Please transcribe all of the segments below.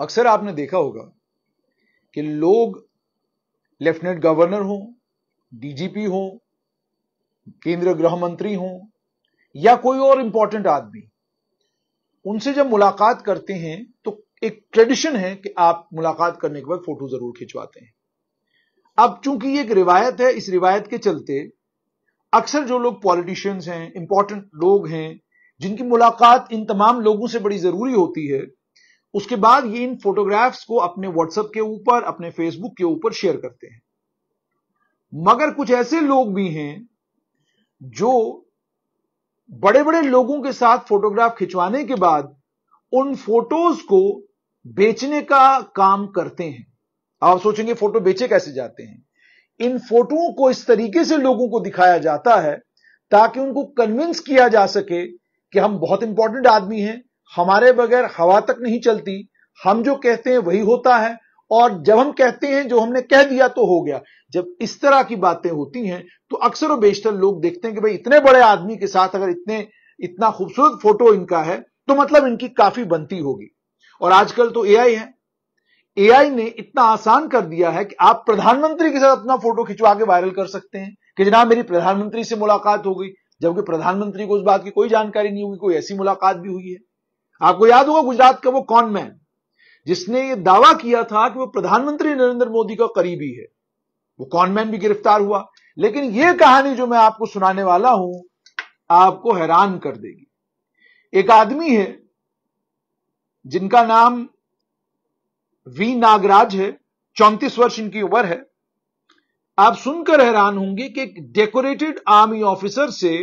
अक्सर आपने देखा होगा कि लोग लेफ्टिनेंट गवर्नर हो डीजीपी हो केंद्रीय गृह मंत्री हो या कोई और इंपॉर्टेंट आदमी उनसे जब मुलाकात करते हैं तो एक ट्रेडिशन है कि आप मुलाकात करने के बाद फोटो जरूर खिंचवाते हैं अब चूंकि ये एक रिवायत है इस रिवायत के चलते अक्सर जो लोग पॉलिटिशियंस हैं इंपॉर्टेंट लोग हैं जिनकी मुलाकात इन तमाम लोगों से बड़ी जरूरी होती है उसके बाद ये इन फोटोग्राफ्स को अपने व्हाट्सएप के ऊपर अपने फेसबुक के ऊपर शेयर करते हैं मगर कुछ ऐसे लोग भी हैं जो बड़े बड़े लोगों के साथ फोटोग्राफ खिंचवाने के बाद उन फोटोज को बेचने का काम करते हैं आप सोचेंगे फोटो बेचे कैसे जाते हैं इन फोटो को इस तरीके से लोगों को दिखाया जाता है ताकि उनको कन्विंस किया जा सके कि हम बहुत इंपॉर्टेंट आदमी हैं हमारे बगैर हवा तक नहीं चलती हम जो कहते हैं वही होता है और जब हम कहते हैं जो हमने कह दिया तो हो गया जब इस तरह की बातें होती हैं तो अक्सर वेशतर बेशतर लोग देखते हैं कि भाई इतने बड़े आदमी के साथ अगर इतने इतना खूबसूरत फोटो इनका है तो मतलब इनकी काफी बनती होगी और आजकल तो एआई है एआई ने इतना आसान कर दिया है कि आप प्रधानमंत्री के साथ अपना फोटो खिंचवा के वायरल कर सकते हैं कि जनाब मेरी प्रधानमंत्री से मुलाकात हो गई जबकि प्रधानमंत्री को उस बात की कोई जानकारी नहीं होगी कोई ऐसी मुलाकात भी हुई है आपको याद होगा गुजरात का वो कौन मैन जिसने ये दावा किया था कि वो प्रधानमंत्री नरेंद्र मोदी का करीबी है वो कौन मैन भी गिरफ्तार हुआ लेकिन ये कहानी जो मैं आपको सुनाने वाला हूं आपको हैरान कर देगी एक आदमी है जिनका नाम वी नागराज है चौंतीस वर्ष इनकी उम्र है आप सुनकर हैरान होंगे कि एक डेकोरेटेड आर्मी ऑफिसर से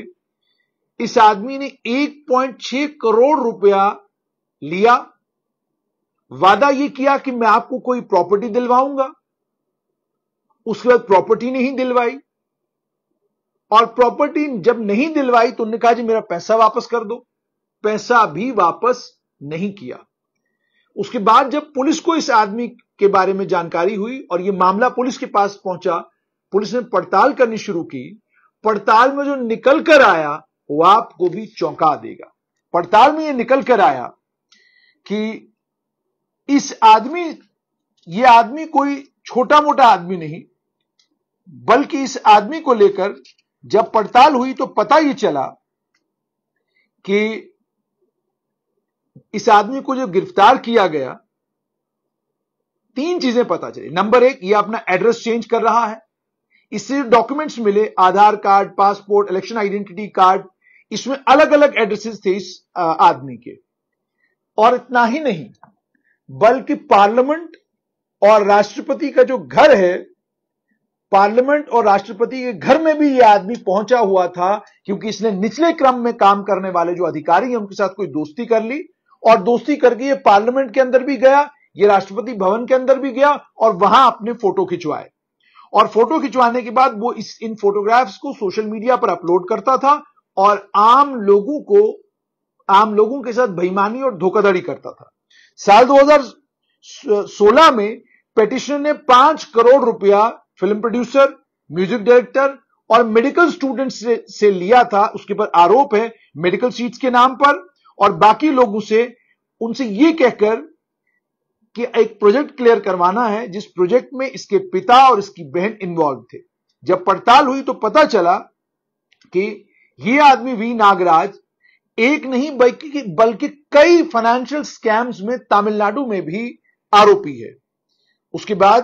इस आदमी ने 1.6 करोड़ रुपया लिया वादा यह किया कि मैं आपको कोई प्रॉपर्टी दिलवाऊंगा उसके बाद प्रॉपर्टी नहीं दिलवाई और प्रॉपर्टी जब नहीं दिलवाई तो उन्होंने कहा जी मेरा पैसा वापस कर दो पैसा भी वापस नहीं किया उसके बाद जब पुलिस को इस आदमी के बारे में जानकारी हुई और यह मामला पुलिस के पास पहुंचा पुलिस ने पड़ताल करनी शुरू की पड़ताल में जो निकल कर आया वो आपको भी चौंका देगा पड़ताल में यह निकल कर आया कि इस आदमी ये आदमी कोई छोटा मोटा आदमी नहीं बल्कि इस आदमी को लेकर जब पड़ताल हुई तो पता ही चला कि इस आदमी को जो गिरफ्तार किया गया तीन चीजें पता चली नंबर एक ये अपना एड्रेस चेंज कर रहा है इससे डॉक्यूमेंट्स मिले Aadhaar card passport election identity card इसमें अलग अलग एड्रेसेस थे इस आदमी के और इतना ही नहीं बल्कि पार्लियामेंट और राष्ट्रपति का जो घर है पार्लियामेंट और राष्ट्रपति के घर में भी यह आदमी पहुंचा हुआ था क्योंकि इसने निचले क्रम में काम करने वाले जो अधिकारी हैं उनके साथ कोई दोस्ती कर ली और दोस्ती करके ये पार्लियामेंट के अंदर भी गया ये राष्ट्रपति भवन के अंदर भी गया और वहां अपने फोटो खिंचवाए और फोटो खिंचवाने के बाद वो इस इन फोटोग्राफ्स को सोशल मीडिया पर अपलोड करता था और आम लोगों को आम लोगों के साथ बेईमानी और धोखाधड़ी करता था साल 2016 में पेटिशनर ने पांच करोड़ रुपया फिल्म प्रोड्यूसर म्यूजिक डायरेक्टर और मेडिकल स्टूडेंट से, से लिया था उसके पर आरोप है मेडिकल सीट्स के नाम पर और बाकी लोगों से उनसे ये कहकर कि एक प्रोजेक्ट क्लियर करवाना है जिस प्रोजेक्ट में इसके पिता और इसकी बहन इन्वॉल्व थे जब पड़ताल हुई तो पता चला कि ये आदमी वी नागराज एक नहीं बल्कि बल्कि कई फाइनेंशियल स्कैम्स में तमिलनाडु में भी आरोपी है उसके बाद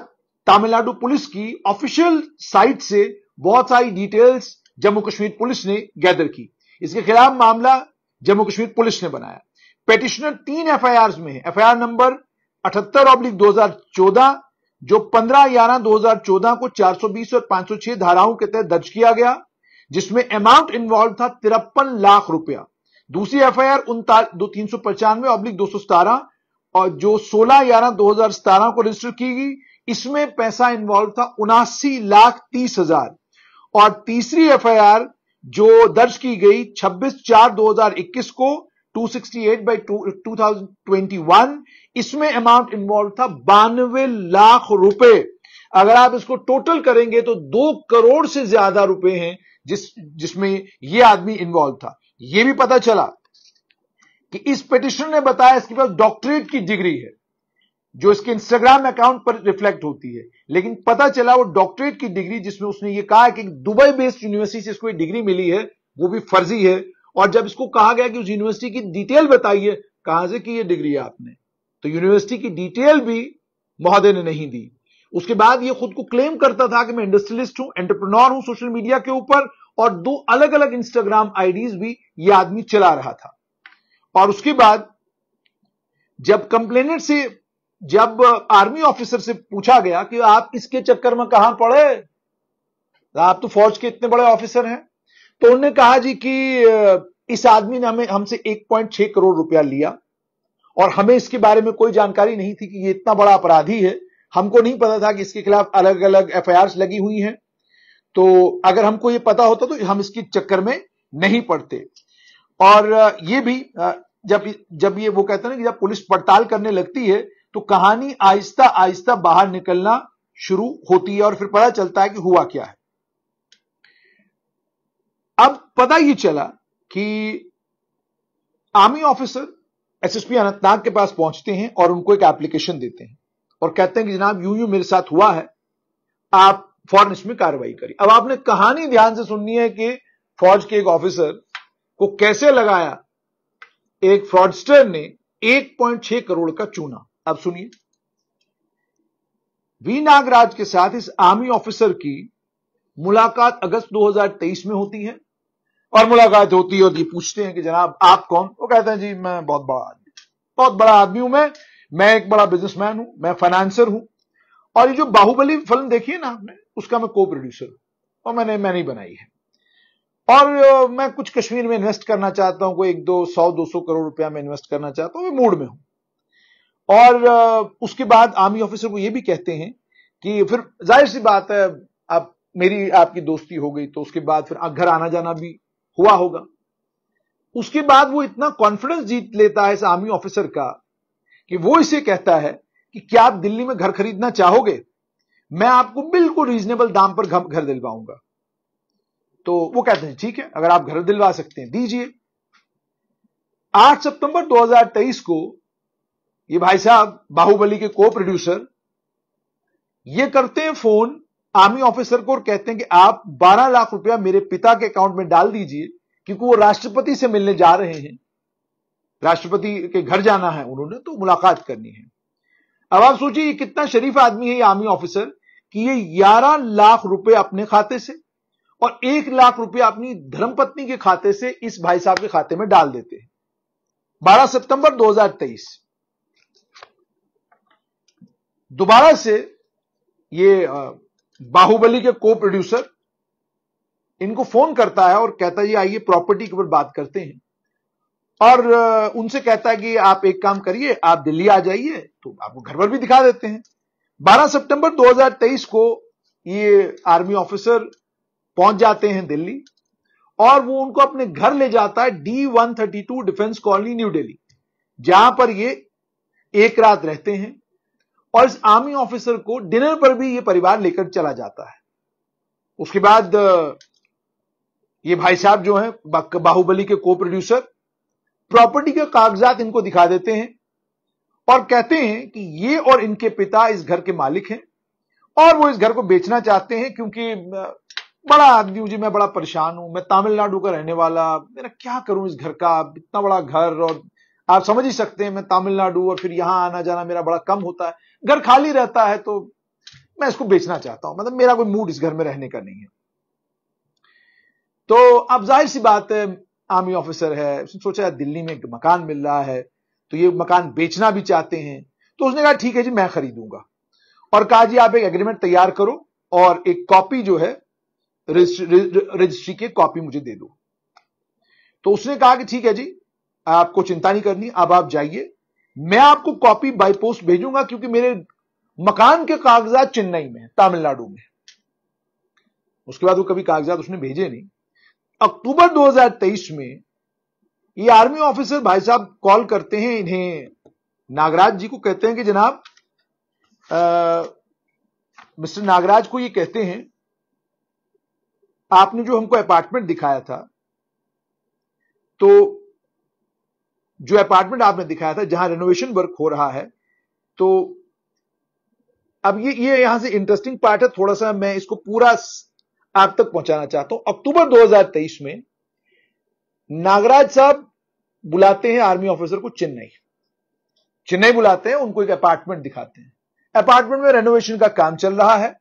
तमिलनाडु पुलिस की ऑफिशियल साइट से बहुत सारी डिटेल्स जम्मू कश्मीर पुलिस ने गैदर की इसके खिलाफ मामला जम्मू कश्मीर पुलिस ने बनाया पेटिशनर तीन एफआईआर में है एफआईआर नंबर अठहत्तर ऑब्लिक 2014 जो 15 ग्यारह 2014 को 420 और 506 धाराओं के तहत दर्ज किया गया जिसमें अमाउंट इन्वॉल्व था तिरपन लाख रुपया दूसरी एफ आई आर दो तीन सौ पचानवे अब्लिक दो सौ सतारह और जो सोलह ग्यारह दो हजार सतारह को रजिस्टर की गई इसमें पैसा इन्वॉल्व था उनासी लाख तीस हजार और तीसरी एफ आई आर जो दर्ज की गई छब्बीस चार दो हजार इक्कीस को 268 बाई 2021 इसमें अमाउंट इन्वॉल्व था बानवे लाख रुपए अगर आप इसको टोटल करेंगे तो दो करोड़ से ज्यादा रुपए हैं जिस जिसमें यह आदमी इन्वॉल्व था यह भी पता चला कि इस पिटिशनर ने बताया इसके पास डॉक्टरेट की डिग्री है जो इसके इंस्टाग्राम अकाउंट पर रिफ्लेक्ट होती है लेकिन पता चला वो डॉक्टरेट की डिग्री जिसमें उसने ये कहा कि दुबई बेस्ड यूनिवर्सिटी से इसको डिग्री मिली है वो भी फर्जी है और जब इसको कहा गया कि उस यूनिवर्सिटी की डिटेल बताइए कहां से की ये डिग्री है आपने तो यूनिवर्सिटी की डिटेल भी महोदय ने नहीं दी उसके बाद ये खुद को क्लेम करता था कि मैं इंडस्ट्रियलिस्ट हूं एंटरप्रनोर हूं सोशल मीडिया के ऊपर और दो अलग अलग इंस्टाग्राम आईडीज भी यह आदमी चला रहा था और उसके बाद जब कंप्लेनेंट से जब आर्मी ऑफिसर से पूछा गया कि आप इसके चक्कर में कहां पड़े आप तो फौज के इतने बड़े ऑफिसर हैं तो उन्होंने कहा जी कि इस आदमी ने हमें हमसे 1.6 करोड़ रुपया लिया और हमें इसके बारे में कोई जानकारी नहीं थी कि ये इतना बड़ा अपराधी है हमको नहीं पता था कि इसके खिलाफ अलग अलग एफ लगी हुई हैं तो अगर हमको ये पता होता तो हम इसके चक्कर में नहीं पड़ते और ये भी जब जब ये वो कहते हैं ना कि जब पुलिस पड़ताल करने लगती है तो कहानी आहिस्ता आहिस्ता बाहर निकलना शुरू होती है और फिर पता चलता है कि हुआ क्या है अब पता ही चला कि आर्मी ऑफिसर एसएसपी अनंतनाग के पास पहुंचते हैं और उनको एक एप्लीकेशन देते हैं और कहते हैं कि जनाब यूं यूं मेरे साथ हुआ है आप फौरन इसमें कार्रवाई करी अब आपने कहानी ध्यान से सुननी है कि फौज के एक ऑफिसर को कैसे लगाया एक फ्रॉडस्टर ने 1.6 करोड़ का चूना अब सुनिए वी नागराज के साथ इस आर्मी ऑफिसर की मुलाकात अगस्त 2023 में होती है और मुलाकात होती है और ये पूछते हैं कि जनाब आप कौन वो कहते हैं जी मैं बहुत बड़ा आदमी बहुत बड़ा आदमी हूं मैं मैं एक बड़ा बिजनेसमैन हूं मैं फाइनेंसर हूं और ये जो बाहुबली फिल्म देखी है ना आपने उसका मैं को प्रोड्यूसर और मैंने मैंने बनाई है और मैं कुछ कश्मीर में इन्वेस्ट करना चाहता हूं कोई एक दो सौ दो सौ करोड़ रुपया में इन्वेस्ट करना चाहता हूं मैं मूड में हूं और उसके बाद आर्मी ऑफिसर को ये भी कहते हैं कि फिर जाहिर सी बात है आप मेरी आपकी दोस्ती हो गई तो उसके बाद फिर घर आना जाना भी हुआ होगा उसके बाद वो इतना कॉन्फिडेंस जीत लेता है इस आर्मी ऑफिसर का कि वो इसे कहता है कि क्या आप दिल्ली में घर खरीदना चाहोगे मैं आपको बिल्कुल रीजनेबल दाम पर घर दिलवाऊंगा तो वो कहते हैं ठीक है अगर आप घर दिलवा सकते हैं दीजिए 8 सितंबर 2023 को ये भाई साहब बाहुबली के को प्रोड्यूसर ये करते हैं फोन आर्मी ऑफिसर को और कहते हैं कि आप 12 लाख रुपया मेरे पिता के अकाउंट में डाल दीजिए क्योंकि वो राष्ट्रपति से मिलने जा रहे हैं राष्ट्रपति के घर जाना है उन्होंने तो मुलाकात करनी है अब आप सोचिए ये कितना शरीफ आदमी है ये आर्मी ऑफिसर कि ये ग्यारह लाख रुपए अपने खाते से और एक लाख रुपए अपनी धर्मपत्नी के खाते से इस भाई साहब के खाते में डाल देते हैं 12 सितंबर 2023 दोबारा से ये बाहुबली के को प्रोड्यूसर इनको फोन करता है और कहता है आइए प्रॉपर्टी के ऊपर बात करते हैं और उनसे कहता है कि आप एक काम करिए आप दिल्ली आ जाइए तो आपको घर पर भी दिखा देते हैं 12 सितंबर 2023 को ये आर्मी ऑफिसर पहुंच जाते हैं दिल्ली और वो उनको अपने घर ले जाता है D one Defence Colony New Delhi जहां पर ये एक रात रहते हैं और इस आर्मी ऑफिसर को डिनर पर भी ये परिवार लेकर चला जाता है उसके बाद ये भाई साहब जो हैं बाहुबली के को प्रोड्यूसर प्रॉपर्टी के कागजात इनको दिखा देते हैं और कहते हैं कि ये और इनके पिता इस घर के मालिक हैं और वो इस घर को बेचना चाहते हैं क्योंकि बड़ा आदमी हूं जी मैं बड़ा परेशान हूं मैं तमिलनाडु का रहने वाला मेरा क्या करूं इस घर का इतना बड़ा घर और आप समझ ही सकते हैं मैं तमिलनाडु और फिर यहां आना जाना मेरा बड़ा कम होता है घर खाली रहता है तो मैं इसको बेचना चाहता हूं मतलब मेरा कोई मूड इस घर में रहने का नहीं है तो अब जाहिर सी बात है आर्मी ऑफिसर है उसने सोचा दिल्ली में एक मकान मिल रहा है तो ये मकान बेचना भी चाहते हैं तो उसने कहा ठीक है जी मैं खरीदूंगा और कहा जी आप एक एग्रीमेंट तैयार करो और एक कॉपी जो है रजिस्ट्री की कॉपी मुझे दे दो तो उसने कहा कि ठीक है जी आपको चिंता नहीं करनी अब आप जाइए मैं आपको कॉपी बाय पोस्ट भेजूंगा क्योंकि मेरे मकान के कागजात चेन्नई में तमिलनाडु में उसके बाद वो कभी कागजात उसने भेजे नहीं अक्टूबर 2023 में ये आर्मी ऑफिसर भाई साहब कॉल करते हैं इन्हें नागराज जी को कहते हैं कि जनाब मिस्टर नागराज को ये कहते हैं आपने जो हमको अपार्टमेंट दिखाया था तो जो अपार्टमेंट आपने दिखाया था जहां रेनोवेशन वर्क हो रहा है तो अब ये ये यहां से इंटरेस्टिंग पार्ट है थोड़ा सा मैं इसको पूरा आप तक पहुंचाना चाहता हूं अक्टूबर 2023 में नागराज साहब बुलाते हैं आर्मी ऑफिसर को चेन्नई चेन्नई बुलाते हैं उनको एक अपार्टमेंट दिखाते हैं अपार्टमेंट में रेनोवेशन का काम चल रहा है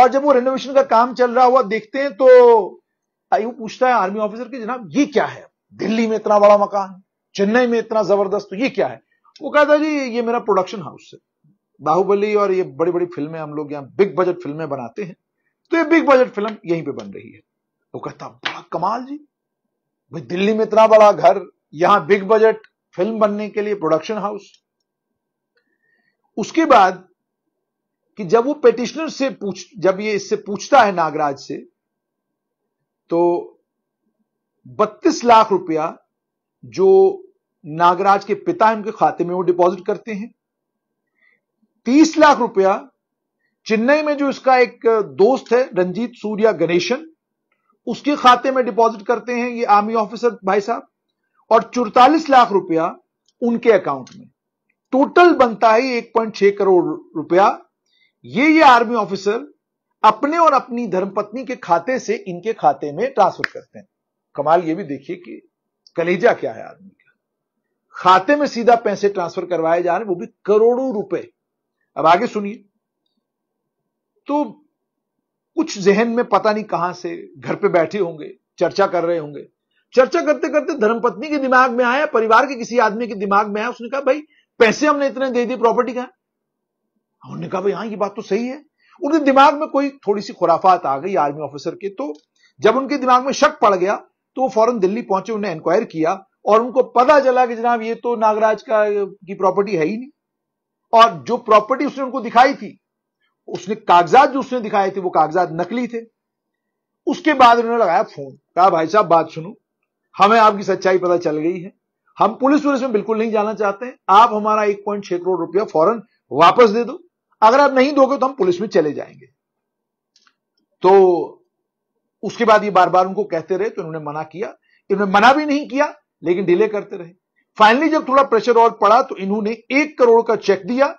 और जब वो रेनोवेशन का काम चल रहा हुआ देखते हैं तो वो पूछता है आर्मी ऑफिसर की जनाब ये क्या है दिल्ली में इतना बड़ा मकान चेन्नई में इतना जबरदस्त तो ये क्या है वो कहता जी ये मेरा प्रोडक्शन हाउस है बाहुबली और ये बड़ी बड़ी फिल्में हम लोग यहाँ बिग बजट फिल्में बनाते हैं तो ये बिग बजट फिल्म यहीं पे बन रही है तो कहता बड़ा कमाल जी भाई दिल्ली में इतना बड़ा घर यहां बिग बजट फिल्म बनने के लिए प्रोडक्शन हाउस उसके बाद कि जब वो पेटिशनर से पूछ जब ये इससे पूछता है नागराज से तो 32 लाख रुपया जो नागराज के पिता है उनके खाते में वो डिपॉजिट करते हैं 30 लाख रुपया चेन्नई में जो इसका एक दोस्त है रंजीत सूर्या गणेशन उसके खाते में डिपॉजिट करते हैं ये आर्मी ऑफिसर भाई साहब और चौतालीस लाख रुपया उनके अकाउंट में टोटल बनता है एक पॉइंट छह करोड़ रुपया ये ये आर्मी ऑफिसर अपने और अपनी धर्मपत्नी के खाते से इनके खाते में ट्रांसफर करते हैं कमाल ये भी देखिए कि कलेजा क्या है आदमी का खाते में सीधा पैसे ट्रांसफर करवाए जा रहे हैं वो भी करोड़ों रुपए अब आगे सुनिए तो कुछ जहन में पता नहीं कहां से घर पे बैठे होंगे चर्चा कर रहे होंगे चर्चा करते करते धर्मपत्नी के दिमाग में आया परिवार के किसी आदमी के दिमाग में आया उसने कहा भाई पैसे हमने इतने दे दिए प्रॉपर्टी का उन्होंने कहा भाई हाँ ये बात तो सही है उनके दिमाग में कोई थोड़ी सी खुराफात आ गई आर्मी ऑफिसर के तो जब उनके दिमाग में शक पड़ गया तो वो फौरन दिल्ली पहुंचे उन्हें इंक्वायर किया और उनको पता चला कि जनाब ये तो नागराज का की प्रॉपर्टी है ही नहीं और जो प्रॉपर्टी उसने उनको दिखाई थी उसने कागजात जो उसने दिखाए थे वो कागजात नकली थे उसके बाद उन्होंने लगाया फोन कहा भाई साहब बात सुनो हमें आपकी सच्चाई पता चल गई है हम पुलिस पुलिस में बिल्कुल नहीं जाना चाहते हैं आप हमारा एक पॉइंट छह करोड़ रुपया फौरन वापस दे दो अगर आप नहीं दोगे तो हम पुलिस में चले जाएंगे तो उसके बाद ये बार बार उनको कहते रहे तो इन्होंने मना किया इन्होंने मना भी नहीं किया लेकिन डिले करते रहे फाइनली जब थोड़ा प्रेशर और पड़ा तो इन्होंने एक करोड़ का चेक दिया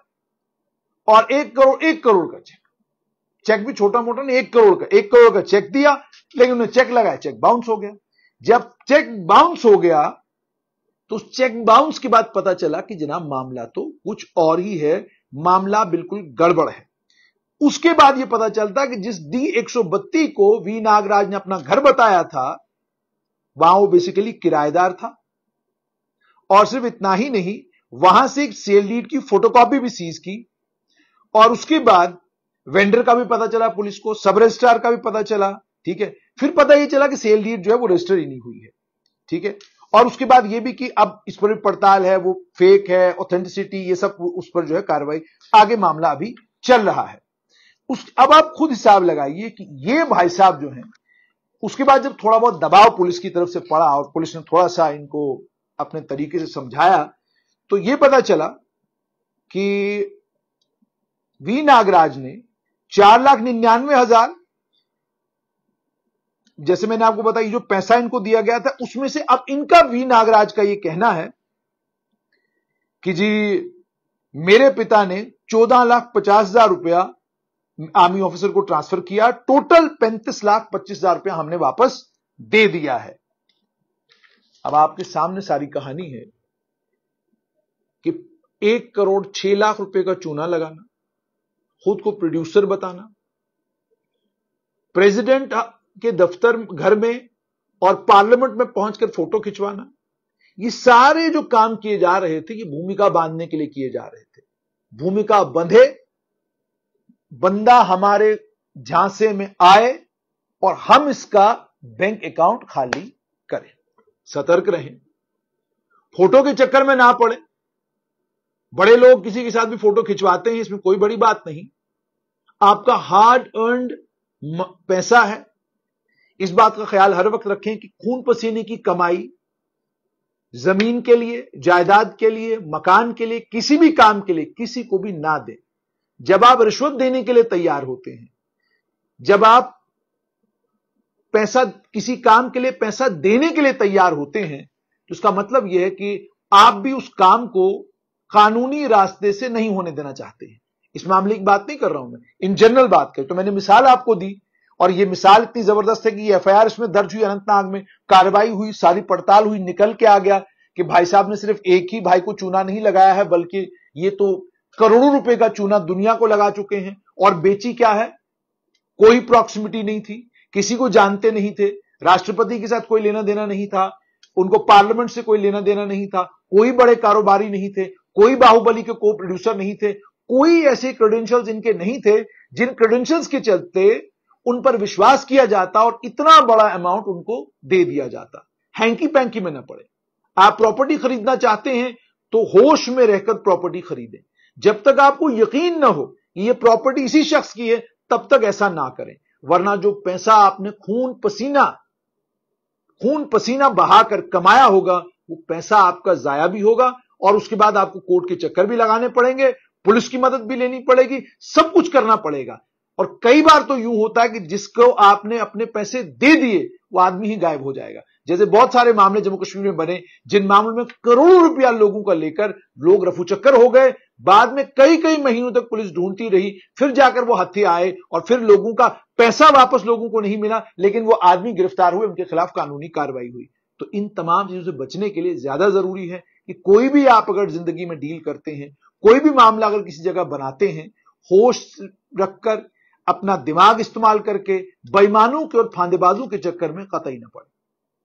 और एक करोड़ एक करोड़ का चेक चेक भी छोटा मोटा नहीं एक करोड़ का एक करोड़ का चेक दिया लेकिन उन्हें चेक लगाया चेक बाउंस हो गया जब चेक बाउंस हो गया तो चेक बाउंस के बाद पता चला कि जनाब मामला तो कुछ और ही है मामला बिल्कुल गड़बड़ है उसके बाद यह पता चलता कि जिस डी एक को वी नागराज ने अपना घर बताया था वहां वो बेसिकली किराएदार था और सिर्फ इतना ही नहीं वहां से एक सेल डीड की फोटोकॉपी भी सीज की और उसके बाद वेंडर का भी पता चला पुलिस को सब रजिस्ट्रार का भी पता चला ठीक है फिर पता यह चला कि सेल डीड जो है वो रजिस्टर ही नहीं हुई है ठीक है और उसके बाद ये भी कि अब इस पर भी पड़ताल है वो फेक है ऑथेंटिसिटी ये सब उस पर जो है कार्रवाई आगे मामला अभी चल रहा है उस अब आप खुद हिसाब लगाइए कि ये भाई साहब जो है उसके बाद जब थोड़ा बहुत दबाव पुलिस की तरफ से पड़ा और पुलिस ने थोड़ा सा इनको अपने तरीके से समझाया तो ये पता चला कि वी नागराज ने चार लाख निन्यानवे हजार जैसे मैंने आपको बताया जो पैसा इनको दिया गया था उसमें से अब इनका वी नागराज का यह कहना है कि जी मेरे पिता ने चौदह लाख पचास हजार रुपया आर्मी ऑफिसर को ट्रांसफर किया टोटल पैंतीस लाख पच्चीस हजार रुपया हमने वापस दे दिया है अब आपके सामने सारी कहानी है कि एक करोड़ छह लाख रुपए का चूना लगाना खुद को प्रोड्यूसर बताना प्रेसिडेंट के दफ्तर घर में और पार्लियामेंट में पहुंचकर फोटो खिंचवाना ये सारे जो काम किए जा रहे थे ये भूमिका बांधने के लिए किए जा रहे थे भूमिका बंधे बंदा हमारे झांसे में आए और हम इसका बैंक अकाउंट खाली करें सतर्क रहें फोटो के चक्कर में ना पड़े बड़े लोग किसी के साथ भी फोटो खिंचवाते हैं इसमें कोई बड़ी बात नहीं आपका हार्ड अर्नड पैसा है इस बात का ख्याल हर वक्त रखें कि खून पसीने की कमाई जमीन के लिए जायदाद के लिए मकान के लिए किसी भी काम के लिए किसी को भी ना दे जब आप रिश्वत देने के लिए तैयार होते हैं जब आप पैसा किसी काम के लिए पैसा देने के लिए तैयार होते हैं तो उसका मतलब यह है कि आप भी उस काम को कानूनी रास्ते से नहीं होने देना चाहते हैं इस मामले की बात नहीं कर रहा हूं मैं इन जनरल बात कर तो मैंने मिसाल आपको दी और ये मिसाल इतनी जबरदस्त है कि एफ आई इसमें दर्ज हुई अनंतनाग में कार्रवाई हुई सारी पड़ताल हुई निकल के आ गया कि भाई साहब ने सिर्फ एक ही भाई को चूना नहीं लगाया है बल्कि ये तो करोड़ों रुपए का चूना दुनिया को लगा चुके हैं और बेची क्या है कोई प्रॉक्सिमिटी नहीं थी किसी को जानते नहीं थे राष्ट्रपति के साथ कोई लेना देना नहीं था उनको पार्लियामेंट से कोई लेना देना नहीं था कोई बड़े कारोबारी नहीं थे कोई बाहुबली के को प्रोड्यूसर नहीं थे कोई ऐसे क्रेडेंशियल्स इनके नहीं थे जिन क्रेडेंशियल्स के चलते उन पर विश्वास किया जाता और इतना बड़ा अमाउंट उनको दे दिया जाता हैंकी पैंकी में ना पड़े आप प्रॉपर्टी खरीदना चाहते हैं तो होश में रहकर प्रॉपर्टी खरीदें जब तक आपको यकीन ना हो कि ये प्रॉपर्टी इसी शख्स की है तब तक ऐसा ना करें वरना जो पैसा आपने खून पसीना खून पसीना बहाकर कमाया होगा वो पैसा आपका जाया भी होगा और उसके बाद आपको कोर्ट के चक्कर भी लगाने पड़ेंगे पुलिस की मदद भी लेनी पड़ेगी सब कुछ करना पड़ेगा और कई बार तो यूं होता है कि जिसको आपने अपने पैसे दे दिए वो आदमी ही गायब हो जाएगा जैसे बहुत सारे मामले जम्मू कश्मीर में बने जिन मामलों में करोड़ों रुपया लोगों का लेकर लोग रफू चक्कर हो गए बाद में कई कई महीनों तक पुलिस ढूंढती रही फिर जाकर वो हत्या आए और फिर लोगों का पैसा वापस लोगों को नहीं मिला लेकिन वो आदमी गिरफ्तार हुए उनके खिलाफ कानूनी कार्रवाई हुई तो इन तमाम चीजों से बचने के लिए ज्यादा जरूरी है कि कोई भी आप अगर जिंदगी में डील करते हैं कोई भी मामला अगर किसी जगह बनाते हैं होश रखकर अपना दिमाग इस्तेमाल करके बेईमानों के और फांदेबाजों के चक्कर में कतई ना पड़े